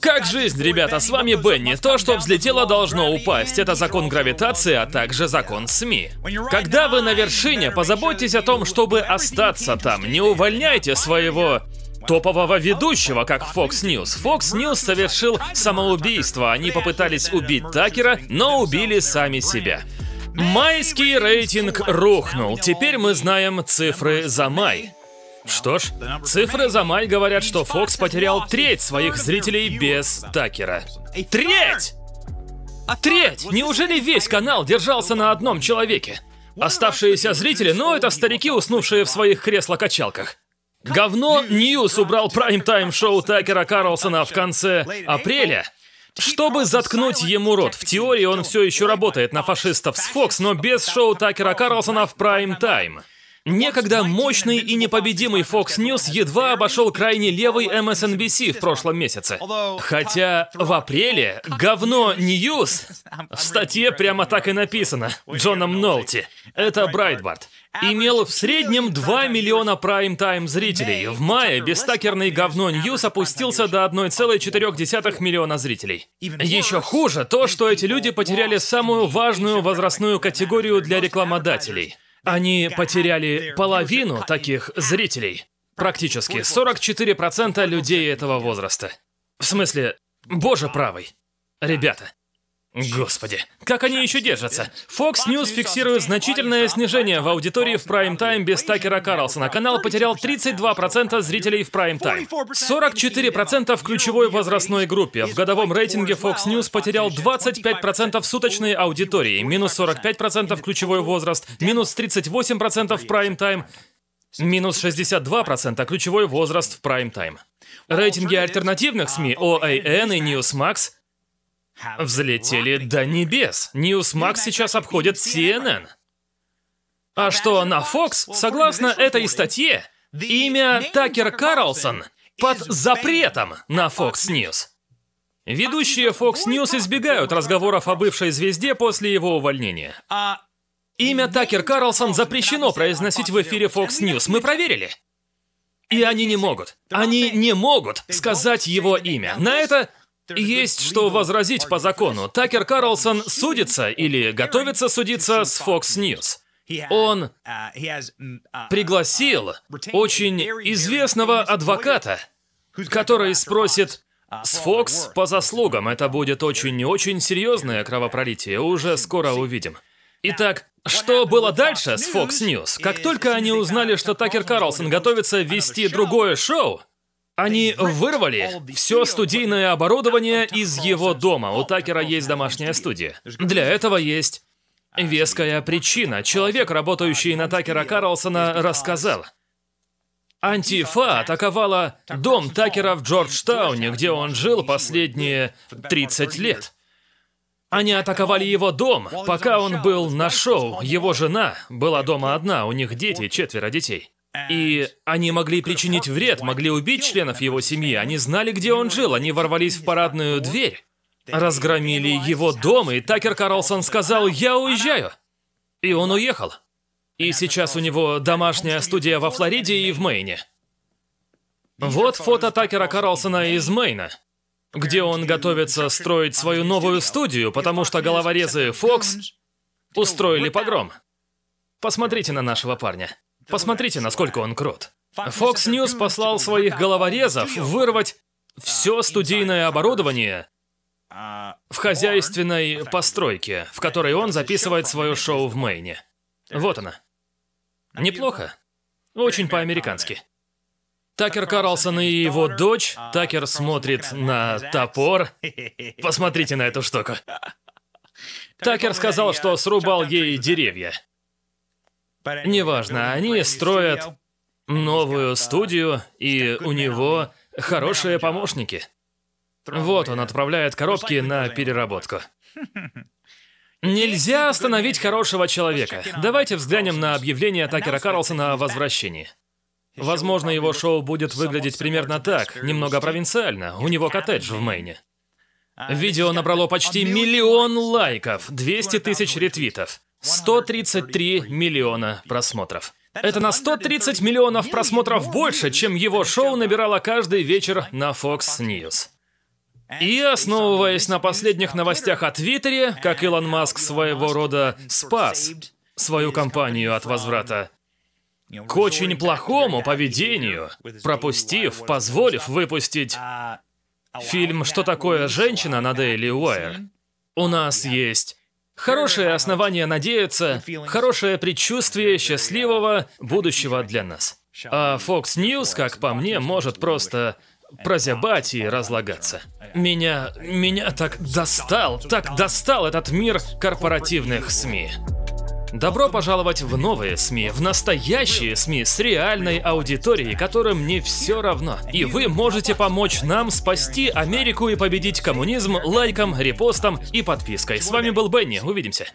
Как жизнь, ребята, с вами Бенни. То, что взлетело, должно упасть. Это закон гравитации, а также закон СМИ. Когда вы на вершине, позаботьтесь о том, чтобы остаться там. Не увольняйте своего топового ведущего, как Fox News. Fox News совершил самоубийство. Они попытались убить Такера, но убили сами себя. Майский рейтинг рухнул. Теперь мы знаем цифры за май. Что ж, цифры за май говорят, что Фокс потерял треть своих зрителей без Такера. Треть! Треть! Неужели весь канал держался на одном человеке? Оставшиеся зрители, ну это старики, уснувшие в своих кресло-качалках. Говно Ньюс убрал прайм-тайм-шоу Такера Карлсона в конце апреля. Чтобы заткнуть ему рот, в теории он все еще работает на фашистов с Фокс, но без шоу Такера Карлсона в прайм-тайм. Некогда мощный и непобедимый Fox News едва обошел крайне левый MSNBC в прошлом месяце. Хотя в апреле говно News в статье прямо так и написано Джоном Нолти. Это Брайтбарт. Имел в среднем 2 миллиона прайм-тайм зрителей. В мае бестакерный говно Ньюс опустился до 1,4 миллиона зрителей. Еще хуже то, что эти люди потеряли самую важную возрастную категорию для рекламодателей – они потеряли половину таких зрителей. Практически 44% людей этого возраста. В смысле, боже правый. Ребята, Господи, как они еще держатся? Fox News фиксирует значительное снижение в аудитории в прайм-тайм без Такера Карлсона. Канал потерял 32% зрителей в прайм-тайм. 44% в ключевой возрастной группе. В годовом рейтинге Fox News потерял 25% суточной аудитории, минус 45% в ключевой возраст, минус 38% в прайм-тайм, минус 62% ключевой возраст в прайм-тайм. Рейтинги альтернативных СМИ OAN и Newsmax – взлетели до небес. Ньюсмак сейчас обходит CNN. А что на Fox, согласно этой статье, имя Такер Карлсон под запретом на Fox News. Ведущие Fox News избегают разговоров о бывшей звезде после его увольнения. Имя Такер Карлсон запрещено произносить в эфире Fox News. Мы проверили. И они не могут. Они не могут сказать его имя. На это есть что возразить по закону. Такер Карлсон судится или готовится судиться с Fox News. Он пригласил очень известного адвоката, который спросит, с Fox по заслугам это будет очень-очень серьезное кровопролитие, уже скоро увидим. Итак, что было дальше с Fox News? Как только они узнали, что Такер Карлсон готовится вести другое шоу, они вырвали все студийное оборудование из его дома. У Такера есть домашняя студия. Для этого есть веская причина. Человек, работающий на Такера Карлсона, рассказал. Антифа атаковала дом Такера в Джорджтауне, где он жил последние 30 лет. Они атаковали его дом, пока он был на шоу. Его жена была дома одна, у них дети, четверо детей. И они могли причинить вред, могли убить членов его семьи. Они знали, где он жил, они ворвались в парадную дверь, разгромили его дом, и Такер Карлсон сказал «Я уезжаю». И он уехал. И сейчас у него домашняя студия во Флориде и в Мэйне. Вот фото Такера Карлсона из Мэйна, где он готовится строить свою новую студию, потому что головорезы Фокс устроили погром. Посмотрите на нашего парня. Посмотрите, насколько он крут. Fox News послал своих головорезов вырвать а, все студийное оборудование а, в хозяйственной постройке, в которой он записывает свое шоу в Мэйне. Вот она. Неплохо. Очень по-американски. Такер Карлсон и его дочь. А, Такер смотрит на топор. Посмотрите на эту штуку. Такер сказал, что срубал ей деревья. Неважно, они строят новую студию, и у него хорошие помощники. Вот он отправляет ну, коробки на переработку. Нельзя остановить хорошего человека. Давайте взглянем на объявление Такера Карлсона о возвращении. Возможно, его шоу будет выглядеть примерно так, немного провинциально. У него коттедж в Мэйне. А, Видео а набрало почти миллион лайков, 200 тысяч ретвитов. 133 миллиона просмотров. Это на 130 миллионов просмотров больше, чем его шоу набирало каждый вечер на Fox News. И основываясь на последних новостях о Твиттере, как Илон Маск своего рода спас свою компанию от возврата к очень плохому поведению, пропустив, позволив выпустить фильм «Что такое женщина» на Daily Wire, у нас есть Хорошее основание надеяться, хорошее предчувствие счастливого будущего для нас. А Fox News, как по мне, может просто прозябать и разлагаться. Меня... меня так достал, так достал этот мир корпоративных СМИ. Добро пожаловать в новые СМИ, в настоящие СМИ с реальной аудиторией, которым не все равно. И вы можете помочь нам спасти Америку и победить коммунизм лайком, репостом и подпиской. С вами был Бенни, увидимся.